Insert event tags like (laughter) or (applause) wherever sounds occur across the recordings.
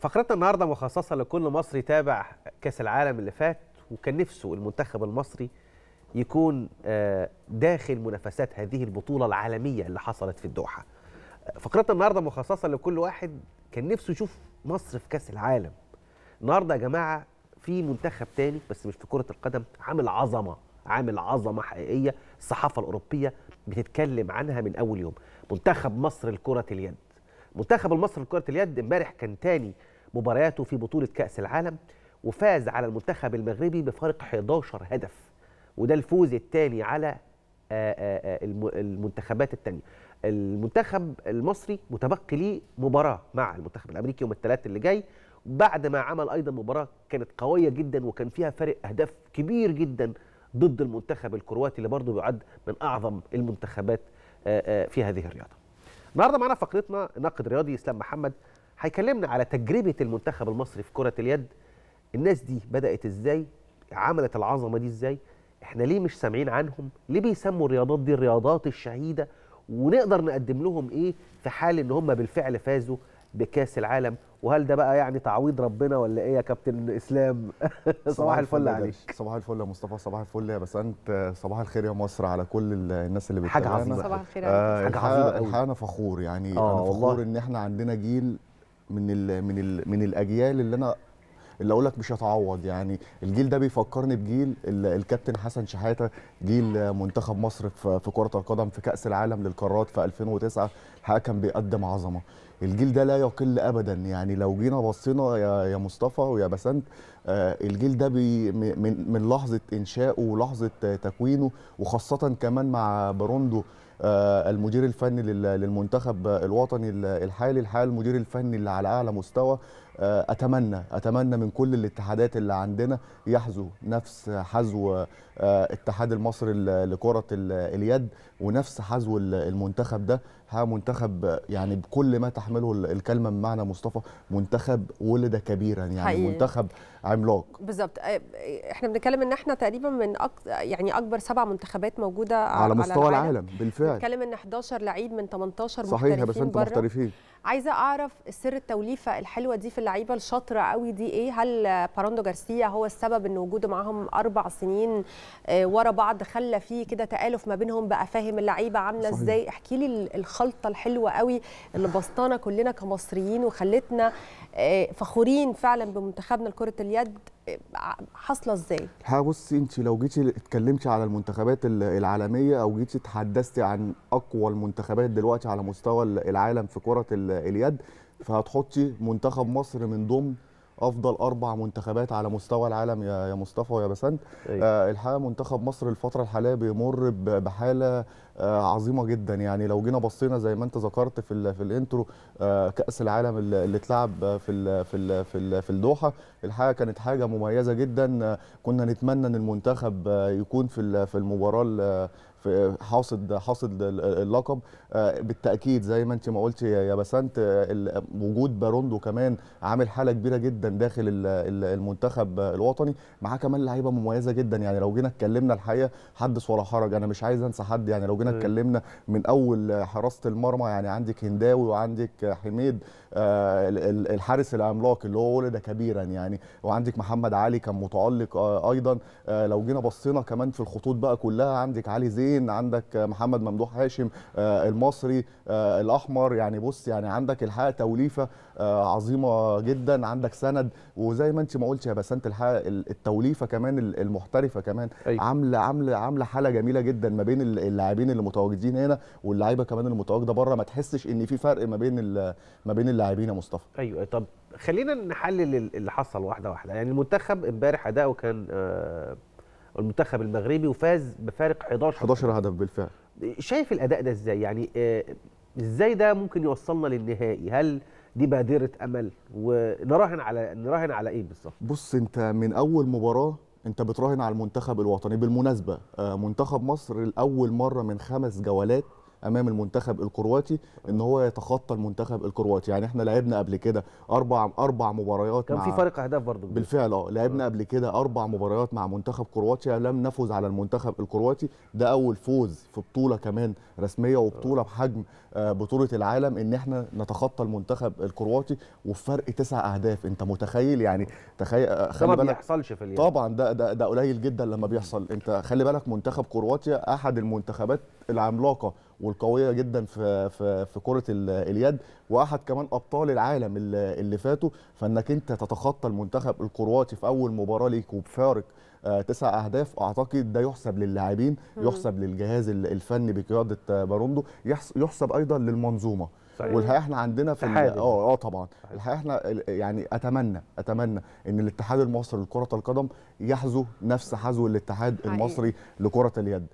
فقرتنا النهارده مخصصه لكل مصري تابع كاس العالم اللي فات وكان نفسه المنتخب المصري يكون آه، داخل منافسات هذه البطوله العالميه اللي حصلت في الدوحه. فقرتنا النهارده مخصصه لكل واحد كان نفسه يشوف مصر في كاس العالم. النهارده يا جماعه في منتخب تاني بس مش في كره القدم عامل عظمه عامل عظمه حقيقيه الصحافه الاوروبيه بتتكلم عنها من اول يوم منتخب مصر لكره اليد. منتخب المصري لكره اليد امبارح كان تاني مبارياته في بطوله كاس العالم وفاز على المنتخب المغربي بفارق 11 هدف وده الفوز الثاني على آه، آه، آه، المنتخبات الثانيه المنتخب المصري متبقي ليه مباراه مع المنتخب الامريكي يوم الثلاث اللي جاي بعد ما عمل ايضا مباراه كانت قويه جدا وكان فيها فارق اهداف كبير جدا ضد المنتخب الكرواتي اللي برضه بيعد من اعظم المنتخبات في هذه الرياضه النهارده معانا فقرتنا ناقد رياضي اسلام محمد هيكلمنا على تجربه المنتخب المصري في كره اليد الناس دي بدات ازاي عملت العظمه دي ازاي احنا ليه مش سامعين عنهم ليه بيسموا الرياضات دي الرياضات الشهيده ونقدر نقدم لهم ايه في حال ان هم بالفعل فازوا بكاس العالم وهل ده بقى يعني تعويض ربنا ولا ايه يا كابتن اسلام (laughs) صباح الفل عليك صباح الفل يا مصطفى صباح الفل يا بسنت صباح الخير يا مصر على كل الناس اللي بتتابعنا حاجه عظيمه صباح الخير آه حاجه عظيمه الحقيقه انا فخور يعني آه، انا فخور ان احنا عندنا جيل من الـ من الـ من الاجيال اللي انا اللي اقول لك مش هتعوض يعني الجيل ده بيفكرني بجيل الكابتن حسن شحاته جيل منتخب مصر في كره القدم في كاس العالم للقارات في 2009 الحقيقه كان بيقدم عظمه الجيل ده لا يقل ابدا يعني لو جينا بصينا يا مصطفى ويا بسنت آه، الجيل ده بي من, من لحظه انشائه ولحظه تكوينه وخاصه كمان مع بروندو آه، المدير الفني للمنتخب الوطني الحالي الحال المدير الفني اللي على اعلى مستوى آه، اتمنى اتمنى من كل الاتحادات اللي عندنا يحذو نفس حذو الاتحاد آه، المصري لكره اليد ونفس حذو المنتخب ده ها منتخب يعني بكل ما تحمله الكلمه من معنى مصطفى منتخب ولد كبيرا يعني حقيقي. منتخب عملاق بالظبط آه، احنا بنتكلم ان احنا تقريبا من أك... يعني اكبر سبع منتخبات موجوده على, على مستوى العالم, العالم. بالفعل بنتكلم ان 11 لعيب من 18 صحيح بس انتوا محترفين عايزه اعرف سر التوليفه الحلوه دي في اللعيبه الشاطره قوي دي ايه هل باراندو جارسيا هو السبب ان وجوده معاهم اربع سنين آه، ورا بعض خلى فيه كده تالف ما بينهم بقى فاهم اللعيبه عامله ازاي احكي لي الخلطه الحلوه قوي اللي بسطانا كلنا كمصريين وخلتنا آه، فخورين فعلا بمنتخبنا لكره اليد حاصله ازاي؟ بصي انت لو جيتي اتكلمتي على المنتخبات العالميه او جيتي تحدثتي عن اقوى المنتخبات دلوقتي على مستوى العالم في كره اليد فهتحطي منتخب مصر من ضمن افضل اربع منتخبات على مستوى العالم يا مصطفى ويا بسنت أيوة. آه، الحقيقه منتخب مصر الفتره الحاليه بيمر بحاله آه، عظيمه جدا يعني لو جينا بصينا زي ما انت ذكرت في الـ في الانترو آه، كاس العالم اللي اتلعب في الـ في الـ في, الـ في الدوحه الحقيقه كانت حاجه مميزه جدا كنا نتمنى ان المنتخب يكون في في المباراه في حاصد حاصد اللقب آه، بالتاكيد زي ما انت ما قلت يا بسنت آه، وجود باروندو كمان عامل حاله كبيره جدا داخل المنتخب الوطني معاه كمان لعيبه مميزه جدا يعني لو جينا اتكلمنا الحقيقه حدث ولا حرج انا مش عايز انسى حد يعني لو جينا اتكلمنا من اول حراسه المرمى يعني عندك هنداوي وعندك حميد آه، الحارس العملاق اللي هو ولد كبيرا يعني وعندك محمد علي كان متالق آه، ايضا آه، لو جينا بصينا كمان في الخطوط بقى كلها عندك علي زين عندك محمد ممدوح هاشم المصري الاحمر يعني بص يعني عندك الحقيقه توليفه عظيمه جدا عندك سند وزي ما انت ما قلتي يا بسنت الحقيقه التوليفه كمان المحترفه كمان أيوة. عامله عامله عامله حاله جميله جدا ما بين اللاعبين اللي متواجدين هنا واللعيبه كمان المتواجده بره ما تحسش ان في فرق ما بين ما بين اللاعبين يا مصطفى ايوه طب خلينا نحلل اللي حصل واحده واحده يعني المنتخب امبارح اداؤه كان آه المنتخب المغربي وفاز بفارق 11 11 هدف بالفعل شايف الاداء ده ازاي يعني آه ازاي ده ممكن يوصلنا للنهائي هل دي بادره امل ونراهن على نراهن على ايه بالظبط بص انت من اول مباراه انت بتراهن على المنتخب الوطني بالمناسبه آه منتخب مصر لاول مره من خمس جولات امام المنتخب الكرواتي ان هو يتخطى المنتخب الكرواتي يعني احنا لعبنا قبل كده اربع اربع مباريات كان في فارق اهداف برضه بالفعل اه لعبنا آه. قبل كده اربع مباريات مع منتخب كرواتيا لم نفز على المنتخب الكرواتي ده اول فوز في بطوله كمان رسميه وبطوله آه. بحجم آه، بطوله العالم ان احنا نتخطى المنتخب الكرواتي وفرق تسع اهداف انت متخيل يعني تخيل آه، خلي بالك ما بيحصلش في اليوم. طبعا ده ده ده قليل جدا لما بيحصل انت خلي بالك منتخب كرواتيا احد المنتخبات العملاقه والقويه جدا في في في كره اليد واحد كمان ابطال العالم اللي فاتوا فانك انت تتخطى المنتخب الكرواتي في اول مباراه ليك وبفارق آه، تسع اهداف اعتقد ده يحسب للاعبين يحسب للجهاز الفني بقياده آه، باروندو يحسب ايضا للمنظومه والحقيقه احنا عندنا في اه اه طبعا الحقيقه احنا يعني اتمنى اتمنى ان الاتحاد المصري لكره القدم يحذو نفس حذو الاتحاد حقيقي. المصري لكره اليد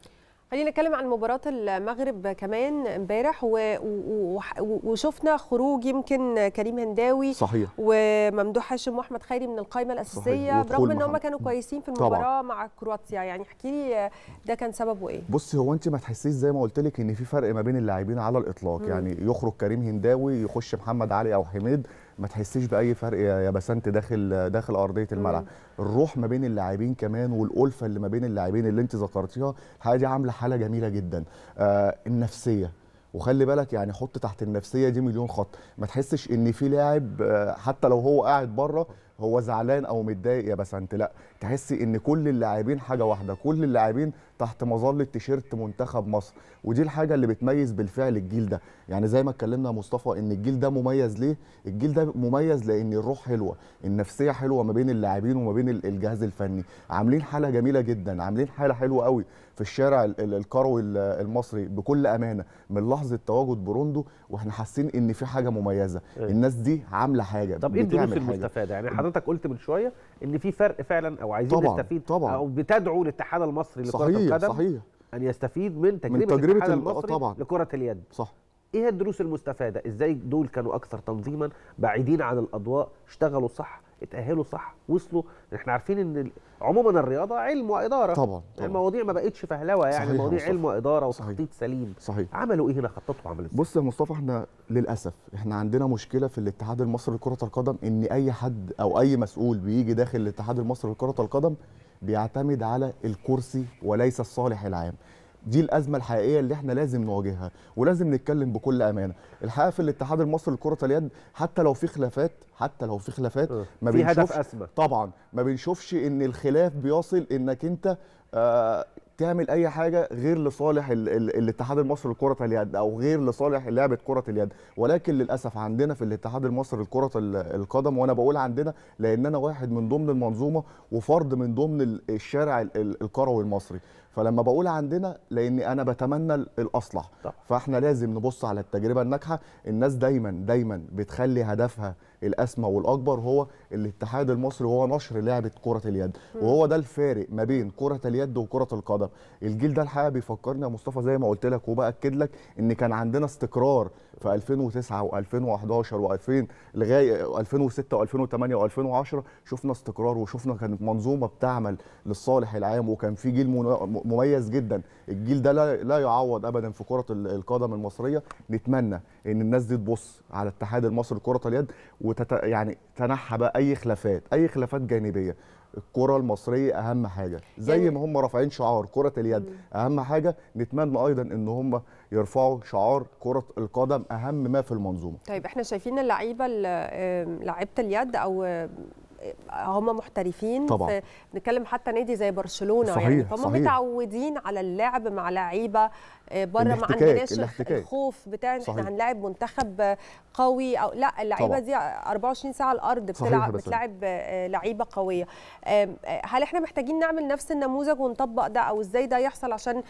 خلينا نتكلم عن مباراة المغرب كمان امبارح وشفنا خروج يمكن كريم هنداوي صحيح وممدوح هاشم واحمد خيري من القائمة الأساسية برغم ان هم كانوا كويسين في المباراة طبعا. مع كرواتيا يعني احكي لي ده كان سببه ايه؟ بصي هو انت ما تحسيش زي ما قلت لك ان في فرق ما بين اللاعبين على الإطلاق م. يعني يخرج كريم هنداوي يخش محمد علي أو حميد ما تحسيش باي فرق يا بسنت داخل داخل ارضيه الملعب الروح ما بين اللاعبين كمان والالفه اللي ما بين اللاعبين اللي انت ذكرتيها الحاجه دي عامله حاله جميله جدا آه النفسيه وخلي بالك يعني حط تحت النفسيه دي مليون خط ما تحسش ان في لاعب آه، حتى لو هو قاعد بره هو زعلان او متضايق يا بسنت لا تحسي ان كل اللاعبين حاجه واحده كل اللاعبين تحت مظله تيشيرت منتخب مصر ودي الحاجه اللي بتميز بالفعل الجيل ده يعني زي ما اتكلمنا يا مصطفى ان الجيل ده مميز ليه الجيل ده مميز لان الروح حلوه النفسيه حلوه ما بين اللاعبين وما بين الجهاز الفني عاملين حاله جميله جدا عاملين حاله حلوه قوي في الشارع الكروي المصري بكل امانه من لحظه تواجد بروندو واحنا حاسين ان في حاجه مميزه أيه. الناس دي عامله حاجه طب ايه الدروس المستفاده يعني حضرتك قلت من شويه ان في فرق فعلا او عايزين طبعا نستفيد طبعا او بتدعو الاتحاد المصري لكره القدم صحيح ان يستفيد من تجربه, من تجربة الاتحاد آه، المصري طبعا. لكره اليد صح ايه الدروس المستفاده ازاي دول كانوا اكثر تنظيما بعيدين عن الاضواء اشتغلوا صح اتاهلوا صح وصلوا احنا عارفين ان عموما الرياضه علم واداره طبعا, طبعا. يعني المواضيع ما بقتش فهلوه يعني المواضيع علم واداره وتخطيط سليم صحيح عملوا ايه هنا خططوا عملوا ازاي بص يا مصطفى احنا للاسف احنا عندنا مشكله في الاتحاد المصري لكره القدم ان اي حد او اي مسؤول بيجي داخل الاتحاد المصري لكره القدم بيعتمد على الكرسي وليس الصالح العام دي الازمه الحقيقيه اللي احنا لازم نواجهها ولازم نتكلم بكل امانه الحقيقه في الاتحاد المصري لكره اليد حتى لو في خلافات حتى لو في خلافات آه، ما في هدف أسمى. طبعا ما بنشوفش ان الخلاف بيصل انك انت آه تعمل اي حاجه غير لصالح ال ال الاتحاد المصري لكره اليد او غير لصالح لعبه كره اليد ولكن للاسف عندنا في الاتحاد المصري لكره القدم وانا بقول عندنا لان انا واحد من ضمن المنظومه وفرد من ضمن الشارع الكروي المصري فلما بقول عندنا لاني انا بتمنى الاصلح طبعا. فاحنا لازم نبص على التجربه الناجحه الناس دايما دايما بتخلي هدفها الاسمى والاكبر هو الاتحاد المصري وهو نشر لعبه كره اليد م. وهو ده الفارق ما بين كره اليد وكره القدم الجيل ده الحقيقه بيفكرني يا مصطفى زي ما قلت لك وباكد لك ان كان عندنا استقرار في 2009 و2011 و2000 لغايه 2006 و2008 و2010 شفنا استقرار وشفنا كانت منظومه بتعمل للصالح العام وكان في جيل مميز جدا الجيل ده لا, يعوض ابدا في كره القدم المصريه نتمنى ان الناس دي تبص على الاتحاد المصري لكره اليد وتت... يعني تنحى بقى اي خلافات اي خلافات جانبيه الكره المصريه اهم حاجه زي يعني ما هم رافعين شعار كره اليد اهم حاجه نتمنى ايضا ان هم يرفعوا شعار كره القدم اهم ما في المنظومه طيب احنا شايفين اللعيبه لعيبه اليد او هم محترفين طبعا بنتكلم حتى نادي زي برشلونه يعني. صحيح يعني هم صحيح. متعودين على اللعب مع لعيبه آه، بره ما عندناش الخوف بتاع ان احنا هنلاعب منتخب قوي او لا اللعيبه دي 24 ساعه على الارض بتلعب بتلعب آه، لعيبه قويه آه، هل احنا محتاجين نعمل نفس النموذج ونطبق ده او ازاي ده يحصل عشان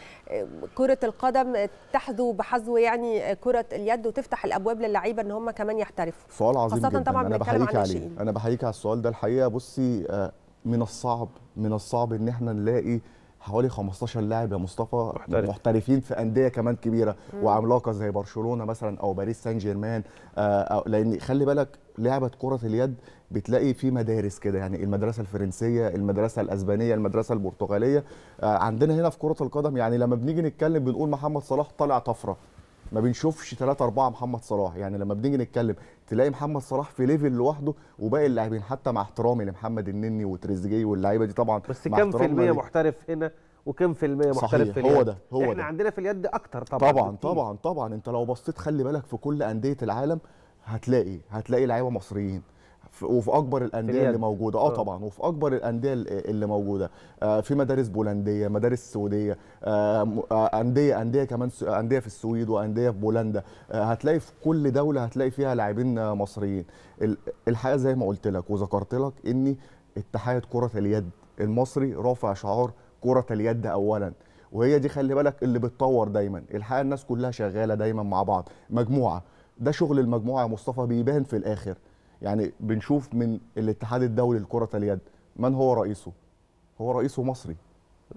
كره القدم تحذو بحذو يعني كره اليد وتفتح الابواب للعيبه ان هم كمان يحترفوا سؤال عظيم خاصة جدا طبعا انا بحييك عليه انا بحييك على السؤال ده الحقيقه بصي آه، من الصعب من الصعب ان احنا نلاقي حوالي 15 لاعب يا مصطفى محترف. محترفين في انديه كمان كبيره مم. وعملاقه زي برشلونه مثلا او باريس سان جيرمان آه، آه، لان خلي بالك لعبه كره اليد بتلاقي في مدارس كده يعني المدرسه الفرنسيه المدرسه الاسبانيه المدرسه البرتغاليه عندنا هنا في كره القدم يعني لما بنيجي نتكلم بنقول محمد صلاح طالع طفره ما بنشوفش 3 4 محمد صلاح يعني لما بنيجي نتكلم تلاقي محمد صلاح في ليفل لوحده وباقي اللاعبين حتى مع احترامي لمحمد النني وتريزيجيه واللعيبه دي طبعا بس كام في المية محترف هنا وكم في المية محترف صحيح. في اليد هو ده هو احنا ده. عندنا في اليد اكتر طبعا طبعا طبعا طبعا انت لو بصيت خلي بالك في كل انديه العالم هتلاقي هتلاقي لعيبه مصريين وفي اكبر الانديه اللي موجوده آه, اه طبعا وفي اكبر الانديه اللي موجوده آه، في مدارس بولنديه مدارس سعوديه آه، انديه انديه كمان انديه في السويد وانديه في بولندا هتلاقي في كل دوله هتلاقي فيها لاعبين مصريين الحقيقه زي ما قلت لك وذكرت لك ان اتحاد كره اليد المصري رافع شعار كره اليد اولا وهي دي خلي بالك اللي بتطور دايما الحقيقه الناس كلها شغاله دايما مع بعض مجموعه ده شغل المجموعه يا مصطفى بيبان في الاخر يعني بنشوف من الاتحاد الدولي لكرة اليد من هو رئيسه؟ هو رئيسه مصري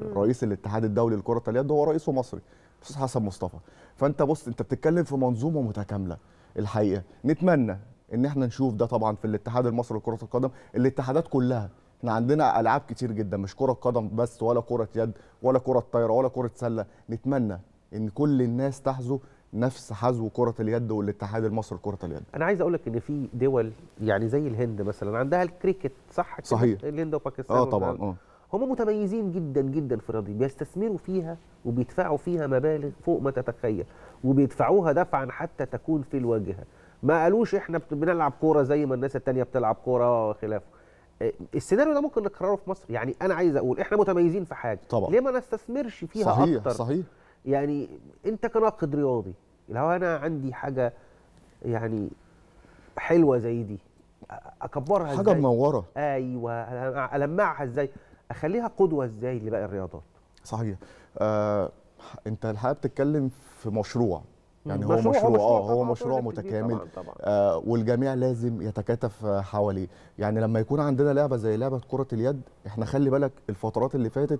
رئيس الاتحاد الدولي لكرة اليد هو رئيسه مصري استاذ حسن مصطفى فانت بص انت بتتكلم في منظومه متكامله الحقيقه نتمنى ان احنا نشوف ده طبعا في الاتحاد المصري لكره القدم الاتحادات كلها احنا عندنا العاب كتير جدا مش كره قدم بس ولا كره يد ولا كره طايره ولا كره سله نتمنى ان كل الناس تحظوا نفس حذو كره اليد والاتحاد المصري لكره اليد انا عايز اقول لك ان في دول يعني زي الهند مثلا عندها الكريكت صح كده صحيح الهند وباكستان اه طبعا اه هم متميزين جدا جدا في الرياضه بيستثمروا فيها وبيدفعوا فيها مبالغ فوق ما تتخيل وبيدفعوها دفعا حتى تكون في الواجهه ما قالوش احنا بنلعب كوره زي ما الناس التانية بتلعب كوره وخلافه آه، السيناريو ده ممكن نكرره في مصر يعني انا عايز اقول احنا متميزين في حاجه طبعا ليه ما نستثمرش فيها صحيح اكتر صحيح يعني انت كناقد رياضي لو انا عندي حاجه يعني حلوه زي دي اكبرها حاجه منوره ايوه المعها ازاي اخليها قدوه ازاي لباقي الرياضات صحيح آه، انت الحقيقه بتتكلم في مشروع يعني مشروع هو مشروع اه هو مشروع متكامل طبعًا طبعًا. آه والجميع لازم يتكاتف حواليه يعني لما يكون عندنا لعبه زي لعبه كره اليد احنا خلي بالك الفترات اللي فاتت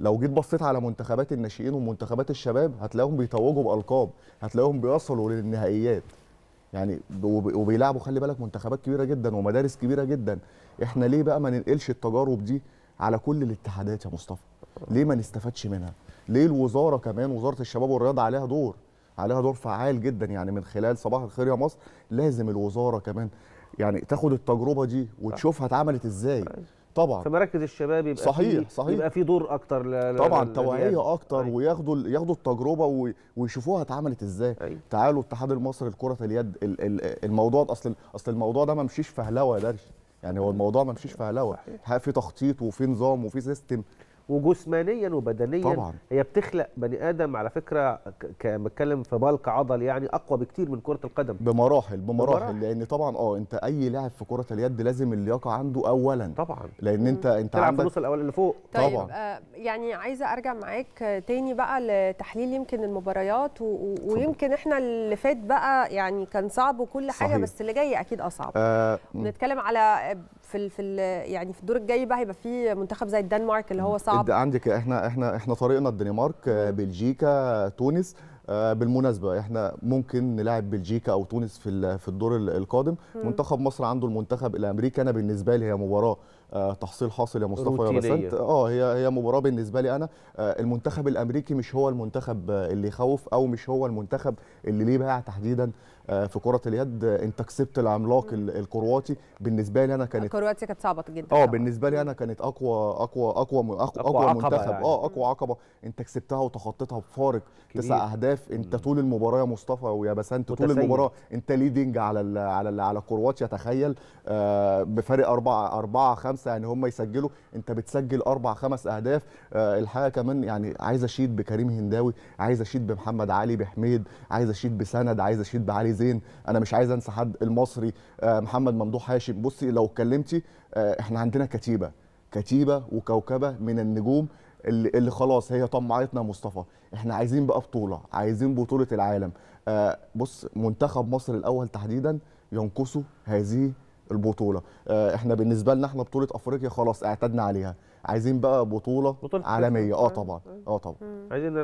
لو جيت بصيت على منتخبات الناشئين ومنتخبات الشباب هتلاقيهم بيتوجوا بألقاب هتلاقيهم بيوصلوا للنهائيات يعني وبيلعبوا خلي بالك منتخبات كبيره جدا ومدارس كبيره جدا احنا ليه بقى ما ننقلش التجارب دي على كل الاتحادات يا مصطفى ليه ما نستفادش منها ليه الوزاره كمان وزاره الشباب والرياضه عليها دور عليها دور فعال جدا يعني من خلال صباح الخير يا مصر لازم الوزاره كمان يعني تاخد التجربه دي وتشوفها اتعملت ازاي طبعا مراكز الشباب يبقى صحيح فيه صحيح يبقى في دور اكتر ل... طبعا توعيه طيب. اكتر أي. وياخدوا ياخدوا التجربه ويشوفوها اتعملت ازاي أي. أيوة. تعالوا الاتحاد المصري لكره اليد الموضوع اصل اصل الموضوع ده ما مشيش فهلوه يا درش يعني هو الموضوع ما مشيش فهلوه في تخطيط وفي نظام وفي سيستم وجسمانيا وبدنيا طبعا. هي بتخلق بني ادم على فكره بتكلم في بالك عضل يعني اقوى بكتير من كره القدم بمراحل بمراحل, بمراحل. لان طبعا اه انت اي لاعب في كره اليد لازم اللياقه عنده اولا طبعا لان انت انت عندك النص الاول اللي فوق طيب طبعا. آه يعني عايزه ارجع معاك تاني بقى لتحليل يمكن المباريات و... ويمكن احنا اللي فات بقى يعني كان صعب وكل حاجه صحيح. بس اللي جاي اكيد اصعب آه نتكلم على في في يعني في الدور الجاي بقى هيبقى في منتخب زي الدنمارك اللي هو صعب انت عندك احنا احنا احنا طريقنا الدنمارك آه، بلجيكا تونس آه، بالمناسبه احنا ممكن نلاعب بلجيكا او تونس في في الدور القادم منتخب مصر عنده المنتخب الامريكي انا بالنسبه لي هي مباراه آه، تحصيل حاصل يا مصطفى يا بسنت اه هي هي مباراه بالنسبه لي انا المنتخب الامريكي مش هو المنتخب اللي يخوف او مش هو المنتخب اللي ليه باع تحديدا آه، في كره اليد انت كسبت العملاق الكرواتي بالنسبه لي انا كانت كرواتيا كانت صعبه جدا اه بالنسبه لي انا كانت اقوى اقوى اقوى اقوى, أقوى منتخب آه، يعني. اه اقوى عقبه انت كسبتها وتخطيتها بفارق تسع اهداف انت طول المباراه يا مصطفى ويا بسنت طول المباراه انت ليدنج على الـ على الـ على كرواتيا تخيل آه، بفارق أربعة أربعة خمسة يعني هم يسجلوا أنت بتسجل أربع خمس أهداف الحقيقة كمان يعني عايز أشيد بكريم هنداوي عايز أشيد بمحمد علي بحميد عايز أشيد بسند عايز أشيد بعلي زين انا مش عايز انسى حد المصري آه، محمد ممدوح هاشم بصي لو اتكلمتي آه، احنا عندنا كتيبه كتيبه وكوكبه من النجوم اللي, اللي خلاص هي طمعتنا مصطفى احنا عايزين بقى بطوله عايزين بطوله العالم آه، بص منتخب مصر الاول تحديدا ينقصه هذه البطوله احنا بالنسبه لنا احنا بطوله افريقيا خلاص اعتدنا عليها عايزين بقى بطوله, بطولة عالميه اه طبعا اه طبعا عايزين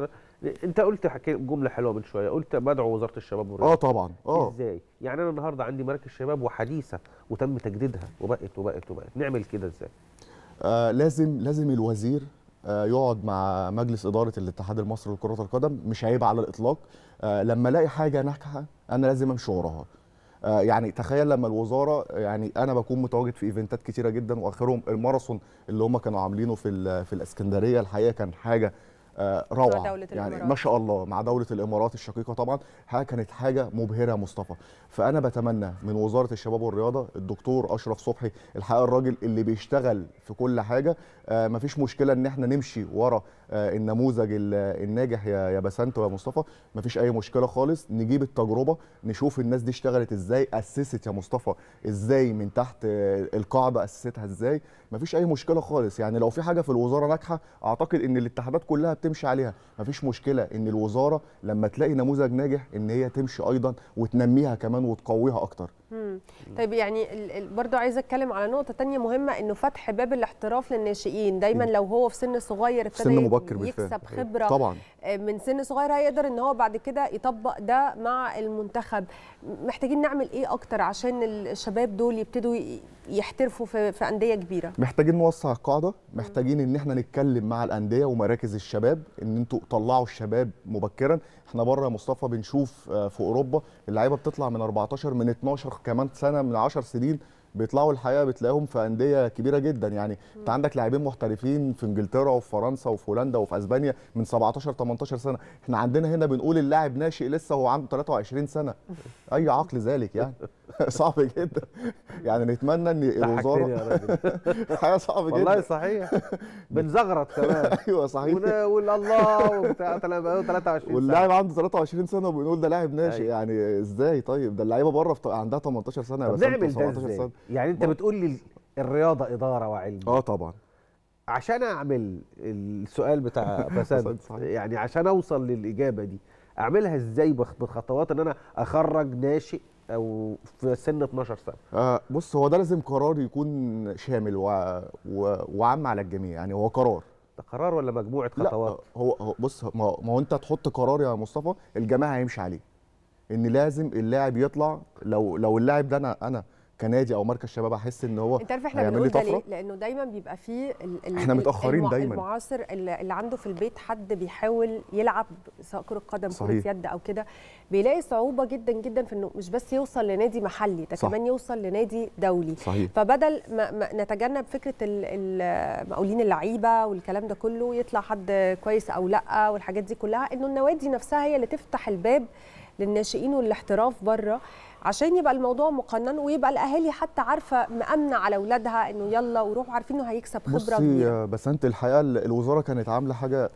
انت قلت حكيت جمله حلوه من شويه قلت بدعو وزاره الشباب والرياضه اه طبعا اه ازاي يعني انا النهارده عندي مراكز شباب وحديثه وتم تجديدها وبقت وبقت وبقت نعمل كده ازاي آه لازم لازم الوزير آه يقعد مع مجلس اداره الاتحاد المصري لكره القدم مش عيب على الاطلاق آه لما الاقي حاجه ناجحه انا لازم امشي وراها آه، يعني تخيل لما الوزاره يعني انا بكون متواجد في ايفنتات كتيره جدا واخرهم الماراثون اللي هم كانوا عاملينه في في الاسكندريه الحقيقه كان حاجه آه، روعه يعني ما شاء الله مع دوله الامارات الشقيقه طبعا كانت حاجه مبهره مصطفى فانا بتمنى من وزاره الشباب والرياضه الدكتور اشرف صبحي الحقيقه الراجل اللي بيشتغل في كل حاجه آه، ما فيش مشكله ان احنا نمشي ورا آه، النموذج الناجح يا بسنت ويا مصطفى ما فيش اي مشكله خالص نجيب التجربه نشوف الناس دي اشتغلت ازاي اسست يا مصطفى ازاي من تحت القاعده اسستها ازاي ما فيش اي مشكله خالص يعني لو في حاجه في الوزاره ناجحه اعتقد ان الاتحادات كلها بتمشي عليها مفيش مشكله ان الوزاره لما تلاقي نموذج ناجح ان هي تمشي ايضا وتنميها كمان وتقويها اكتر طيب يعني برضو عايزه اتكلم على نقطه تانية مهمه انه فتح باب الاحتراف للناشئين دايما لو هو في سن صغير ابتدى يكسب إيه، خبره طبعا آه، من سن صغير هيقدر ان هو بعد كده يطبق ده مع المنتخب محتاجين نعمل ايه اكتر عشان الشباب دول يبتدوا يحترفوا في, في انديه كبيره محتاجين نوسع القاعده محتاجين ان احنا نتكلم مع الانديه ومراكز الشباب ان انتوا طلعوا الشباب مبكرا احنا بره يا مصطفى بنشوف آه، في اوروبا اللعيبه بتطلع من 14 من 12 كمان سنه من 10 سنين بيطلعوا الحقيقه بتلاقيهم في انديه كبيره جدا يعني انت عندك لاعبين محترفين في انجلترا وفي فرنسا وفي هولندا وفي اسبانيا من 17 18 سنه احنا عندنا هنا بنقول اللاعب ناشئ لسه هو عنده 23 سنه اي عقل ذلك يعني (laughs) صعب جدا يعني نتمنى ان الوزاره (laughs) حاجه صعبه جدا والله صحيح بنزغرط كمان (laughs) ايوه صحيح الله وبتاع 23 واللاعب عنده 23 سنه وبنقول ده لاعب ناشئ أيوة. يعني ازاي طيب ده اللعيبه بره عندها 18 سنه بس نعمل ده ازاي يعني انت بتقول لي الرياضه اداره وعلم اه طبعا عشان اعمل السؤال بتاع بسد (laughs) يعني عشان اوصل للاجابه دي اعملها ازاي بخطوات ان انا اخرج ناشئ او في سن 12 سنه آه بص هو ده لازم قرار يكون شامل و... و... وعام على الجميع يعني هو قرار ده قرار ولا مجموعه خطوات لا آه، هو, هو بص ما... ما هو انت تحط قرار يا مصطفى الجماعه هيمشي عليه ان لازم اللاعب يطلع لو لو اللاعب ده انا انا كنادي او مركز شباب احس ان هو انت عارف احنا بنقول ده ليه؟ لانه دايما بيبقى فيه ال احنا متاخرين دايما المعاصر اللي عنده في البيت حد بيحاول يلعب سواء كره قدم كره يد او كده بيلاقي صعوبه جدا جدا في انه مش بس يوصل لنادي محلي ده كمان يوصل لنادي دولي صحيح. فبدل ما, ما نتجنب فكره المقاولين اللعيبه والكلام ده كله يطلع حد كويس او لا والحاجات دي كلها انه النوادي نفسها هي اللي تفتح الباب للناشئين والاحتراف بره عشان يبقى الموضوع مقنن ويبقى الاهالي حتى عارفه مامنه على اولادها انه يلا وروحوا عارفين انه هيكسب خبره بصي آه، بس انت الحقيقه الوزاره كانت عامله حاجه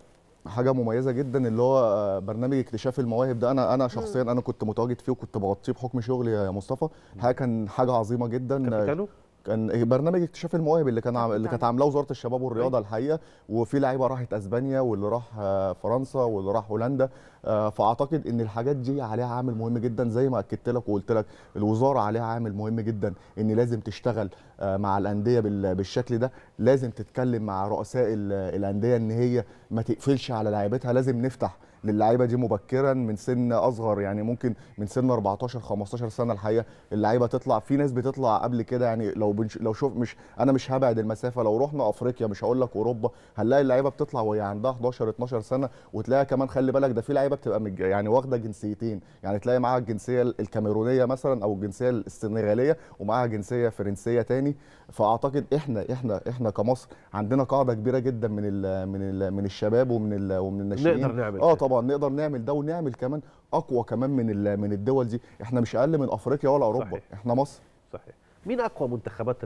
حاجه مميزه جدا اللي هو آه، برنامج اكتشاف المواهب ده انا انا شخصيا انا كنت متواجد فيه وكنت بغطيه بحكم شغلي يا مصطفى الحقيقه كان حاجه عظيمه جدا كابيتانو كان برنامج اكتشاف المواهب اللي كان اللي كانت عاملاه وزاره الشباب والرياضه أيوة. الحقيقه وفي لعيبه راحت اسبانيا واللي راح آه، فرنسا واللي راح هولندا آه، فاعتقد ان الحاجات دي عليها عامل مهم جدا زي ما اكدت لك وقلت لك الوزاره عليها عامل مهم جدا ان لازم تشتغل آه، مع الانديه بالشكل ده لازم تتكلم مع رؤساء الانديه ان هي ما تقفلش على لعيبتها لازم نفتح للعيبه دي مبكرا من سن اصغر يعني ممكن من سن 14 15 سنه الحقيقه اللعيبه تطلع في ناس بتطلع قبل كده يعني لو بنش... لو شوف مش انا مش هبعد المسافه لو رحنا افريقيا مش هقول لك اوروبا هنلاقي اللعيبه بتطلع وهي عندها 11 12 سنه وتلاقيها كمان خلي بالك ده في لعيبه بتبقى مج... يعني واخده جنسيتين يعني تلاقي معاها الجنسيه الكاميرونيه مثلا او الجنسيه السنغاليه ومعاها جنسيه فرنسيه تاني فاعتقد احنا احنا احنا كمصر عندنا قاعده كبيره جدا من ال... من ال... من الشباب ومن ال... ومن الناشئين نقدر نعمل اه طبعا نقدر نعمل ده ونعمل كمان اقوى كمان من من الدول دي احنا مش اقل من افريقيا ولا اوروبا صحيح. احنا مصر صحيح مين اقوى منتخبات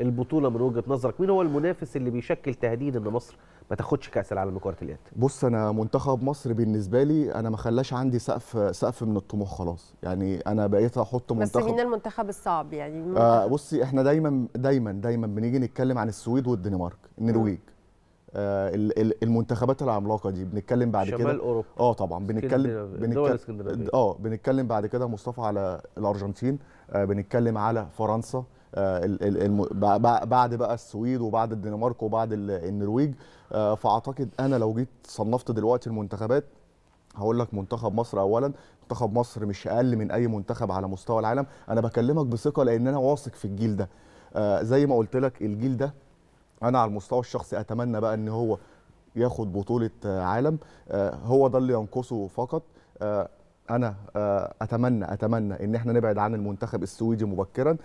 البطوله من وجهه نظرك مين هو المنافس اللي بيشكل تهديد ان مصر ما تاخدش كاس العالم لكره اليد بص انا منتخب مصر بالنسبه لي انا ما خلاش عندي سقف سقف من الطموح خلاص يعني انا بقيت احط منتخب بس مين المنتخب الصعب يعني آه بصي احنا دايما دايما دايما بنيجي نتكلم عن السويد والدنمارك النرويج آه، المنتخبات العملاقه دي بنتكلم بعد شمال كده شمال اوروبا اه طبعا بنتكلم بنتكلم اه بنتكلم بعد كده مصطفى على الارجنتين آه، بنتكلم على فرنسا آه، بعد بقى السويد وبعد الدنمارك وبعد النرويج فاعتقد انا لو جيت صنفت دلوقتي المنتخبات هقول لك منتخب مصر اولا منتخب مصر مش اقل من اي منتخب على مستوى العالم انا بكلمك بثقه لان انا واثق في الجيل ده زي ما قلت لك الجيل ده انا على المستوى الشخصي اتمنى بقى ان هو ياخد بطوله آه، عالم آه، هو ده اللي ينقصه فقط آه، انا اتمنى اتمنى ان احنا نبعد عن المنتخب السويدي مبكرا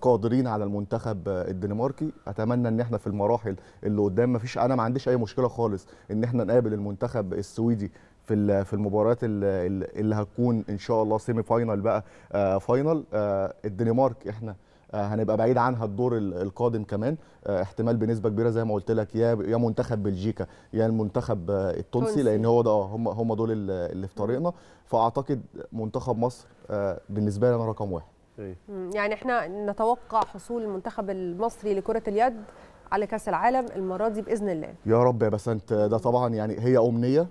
قادرين على المنتخب الدنماركي اتمنى ان احنا في المراحل اللي قدام ما فيش انا ما عنديش اي مشكله خالص ان احنا نقابل المنتخب السويدي في في المباريات اللي هتكون ان شاء الله سيمي فاينل بقى فاينل الدنمارك احنا آه، هنبقى بعيد عنها الدور القادم كمان آه، احتمال بنسبه كبيره زي ما قلت لك يا يا منتخب بلجيكا يا المنتخب آه، التونسي لان هو ده هم هم دول اللي في طريقنا فاعتقد منتخب مصر بالنسبه لي انا رقم واحد إيه. يعني احنا نتوقع حصول المنتخب المصري لكره اليد على كاس العالم المره دي باذن الله يا رب يا بسنت ده طبعا يعني هي امنيه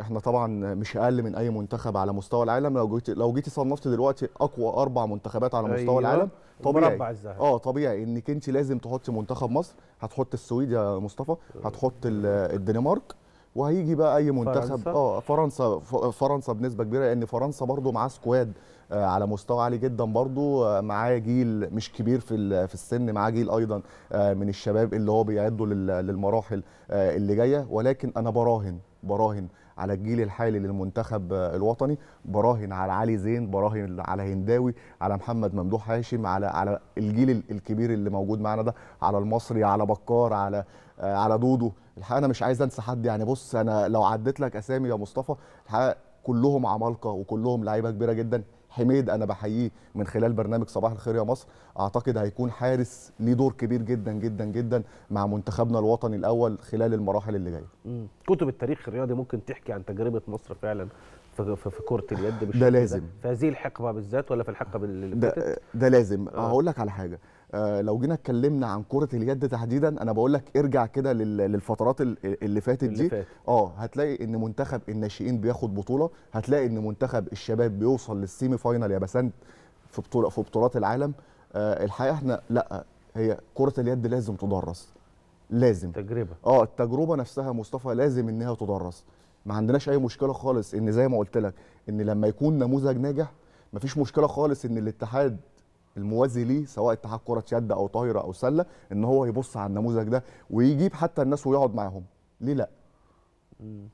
احنا طبعا مش اقل من اي منتخب على مستوى العالم لو جيتي لو جيتي صنفتي دلوقتي اقوى اربع منتخبات على مستوى أيوة. العالم طبيعي اه طبيعي انك انت لازم تحطي منتخب مصر هتحط السويد يا مصطفى هتحط الدنمارك وهيجي بقى اي منتخب فرنسا. اه فرنسا فرنسا بنسبه كبيره لان فرنسا برضو معاه سكواد آه، على مستوى عالي جدا برضو آه، معاه جيل مش كبير في في السن معاه جيل ايضا آه، من الشباب اللي هو بيعدوا للمراحل اللي جايه ولكن انا براهن براهن على الجيل الحالي للمنتخب الوطني براهن على علي زين براهن على هنداوي على محمد ممدوح هاشم على على الجيل الكبير اللي موجود معانا ده على المصري على بكار على على دودو الحقيقه انا مش عايز انسى حد يعني بص انا لو عديت لك اسامي يا مصطفى الحقيقه كلهم عمالقه وكلهم لعيبه كبيره جدا حميد انا بحييه من خلال برنامج صباح الخير يا مصر اعتقد هيكون حارس ليه دور كبير جدا جدا جدا مع منتخبنا الوطني الاول خلال المراحل اللي جايه كتب التاريخ الرياضي ممكن تحكي عن تجربه مصر فعلا في في كره اليد ده لازم ده. في هذه الحقبه بالذات ولا في الحقبه اللي ده, ده لازم آه. لك على حاجه آه، لو جينا اتكلمنا عن كره اليد تحديدا انا بقول لك ارجع كده للفترات اللي فاتت اللي دي فات. اه هتلاقي ان منتخب الناشئين بياخد بطوله هتلاقي ان منتخب الشباب بيوصل للسيمي فاينال يا بسنت في بطوله في بطولات العالم آه الحقيقه احنا لا هي كره اليد لازم تدرس لازم تجربه اه التجربه نفسها مصطفى لازم انها تدرس ما عندناش اي مشكله خالص ان زي ما قلت لك ان لما يكون نموذج ناجح مفيش مشكله خالص ان الاتحاد الموازي ليه سواء اتحاد كره يد او طايره او سله ان هو يبص على النموذج ده ويجيب حتى الناس ويقعد معاهم ليه لا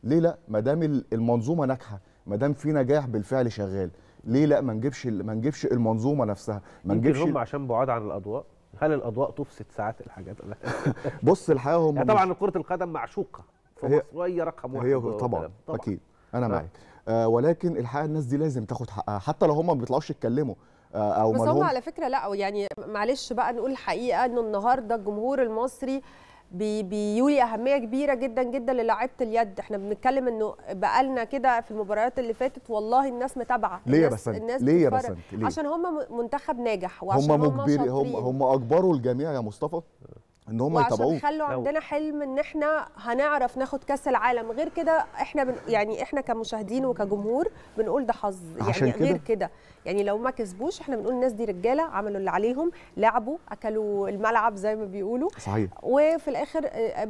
ليه لا ما دام المنظومه ناجحه ما دام في نجاح بالفعل شغال ليه لا ما نجيبش ما نجيبش المنظومه نفسها ما نجيبش هم عشان بعاد عن الاضواء هل الاضواء تفسد ساعات الحاجات (laughs) بص الحقيقه هم يعني طبعا كره القدم معشوقه فمصريه رقم واحد هي طبعا, طبعا اكيد انا آه. معاك آه ولكن الحقيقه الناس دي لازم تاخد حقها حتى لو هم ما بيطلعوش يتكلموا آه، او بس هم على فكره لا يعني معلش بقى نقول الحقيقه انه النهارده الجمهور المصري بي بيولي اهميه كبيره جدا جدا للاعيبه اليد احنا بنتكلم انه بقالنا كده في المباريات اللي فاتت والله الناس متابعه ليه بس الناس ليه بس عشان هم منتخب ناجح وعشان هم مجبر هم هم اجبروا الجميع يا مصطفى ان هم يتابعوه يخلوا عندنا حلم ان احنا هنعرف ناخد كاس العالم غير كده احنا بن يعني احنا كمشاهدين وكجمهور بنقول ده حظ يعني كده. غير كده يعني لو ما كسبوش احنا بنقول الناس دي رجاله عملوا اللي عليهم لعبوا اكلوا الملعب زي ما بيقولوا صحيح وفي الاخر آه، آه،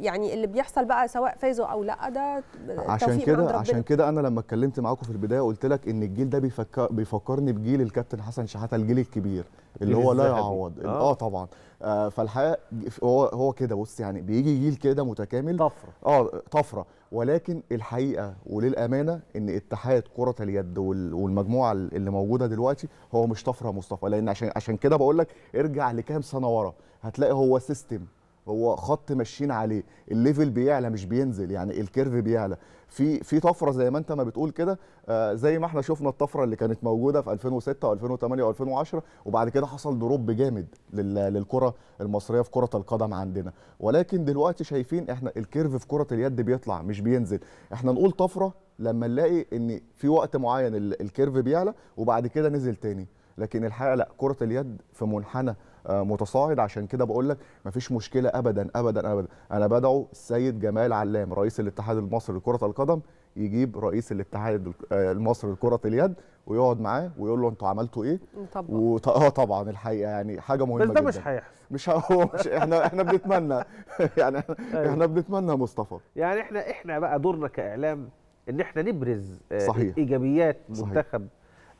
يعني اللي بيحصل بقى سواء فازوا او لا ده عشان كده عشان كده انا لما اتكلمت معاكم في البدايه قلت لك ان الجيل ده بيفكر بيفكرني بجيل الكابتن حسن شحاته الجيل الكبير اللي هو لا يعوض اه, آه طبعا آه فالحقيقه هو هو كده بص يعني بيجي جيل كده متكامل طفره اه طفره ولكن الحقيقه وللامانه ان اتحاد كره اليد والمجموعه اللي موجوده دلوقتي هو مش طفره مصطفى لان عشان عشان كده بقول لك ارجع لكام سنه ورا هتلاقي هو سيستم هو خط ماشيين عليه الليفل بيعلى مش بينزل يعني الكيرف بيعلى في في طفره زي ما انت ما بتقول كده آه زي ما احنا شفنا الطفره اللي كانت موجوده في 2006 و2008 و2010 وبعد كده حصل دروب جامد للكره المصريه في كره القدم عندنا ولكن دلوقتي شايفين احنا الكيرف في كره اليد بيطلع مش بينزل احنا نقول طفره لما نلاقي ان في وقت معين الكيرف بيعلى وبعد كده نزل تاني لكن الحقيقه لا كره اليد في منحنى آه، متصاعد عشان كده بقول لك مفيش مشكله ابدا ابدا ابدا انا بدعو السيد جمال علام رئيس الاتحاد المصري لكره القدم يجيب رئيس الاتحاد آه، المصري لكره اليد ويقعد معاه ويقول له انتوا عملتوا ايه طبعا وط... اه طبعا الحقيقه يعني حاجه مهمه بس ده جداً. مش هيحصل مش هو مش (laughs) احنا احنا بنتمنى (laughs) يعني احنا, أيوه. احنا بنتمنى مصطفى يعني احنا احنا بقى دورنا كاعلام ان احنا نبرز آه، صحيح. ايجابيات منتخب صحيح.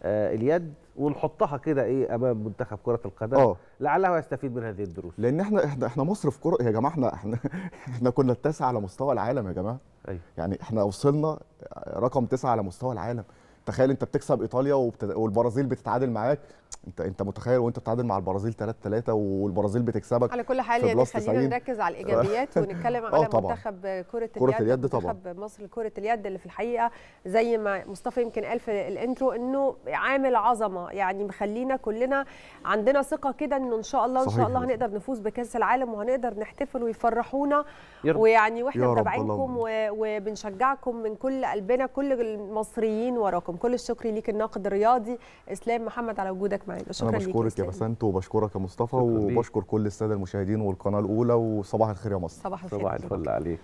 آه، اليد ونحطها كده ايه امام منتخب كره القدم أوه. لعله يستفيد من هذه الدروس لان احنا احنا احنا مصر في كره يا جماعه احنا احنا, احنا كنا التاسع على مستوى العالم يا جماعه أي. أيوة. يعني احنا وصلنا رقم تسعة على مستوى العالم تخيل انت بتكسب ايطاليا وبت... والبرازيل بتتعادل معاك انت انت متخيل وانت بتتعادل مع البرازيل 3 3 والبرازيل بتكسبك على كل حال يعني خلينا نركز على (laughs) الايجابيات ونتكلم (laughs) آه على منتخب كره اليد كره اليد طبعا منتخب مصر كره اليد اللي في الحقيقه زي ما مصطفى يمكن قال في الانترو انه عامل عظمه يعني مخلينا كلنا عندنا ثقه كده انه ان شاء الله ان شاء الله هنقدر نفوز بكاس العالم وهنقدر نحتفل ويفرحونا ويعني واحنا متابعينكم وبنشجعكم من كل قلبنا كل المصريين وراكم كل الشكر ليك الناقد الرياضي اسلام محمد على وجودك معنا اسماعيل شكرا انا بشكرك يا بسنت وبشكرك يا مصطفى وبشكر كل الساده المشاهدين والقناه الاولى وصباح الخير يا مصر صباح الخير صباح الفل عليك